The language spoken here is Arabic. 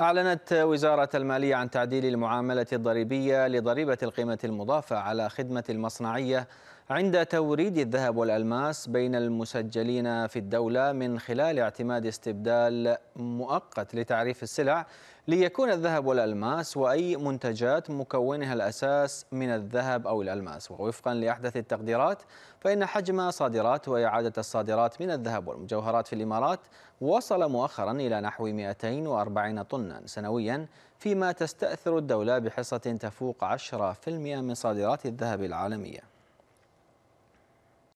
أعلنت وزارة المالية عن تعديل المعاملة الضريبية لضريبة القيمة المضافة على خدمة المصنعية عند توريد الذهب والألماس بين المسجلين في الدولة من خلال اعتماد استبدال مؤقت لتعريف السلع ليكون الذهب والألماس وأي منتجات مكونها الأساس من الذهب أو الألماس ووفقا لأحدث التقديرات فإن حجم صادرات وإعادة الصادرات من الذهب والمجوهرات في الإمارات وصل مؤخرا إلى نحو 240 طنا سنويا فيما تستأثر الدولة بحصة تفوق 10% من صادرات الذهب العالمية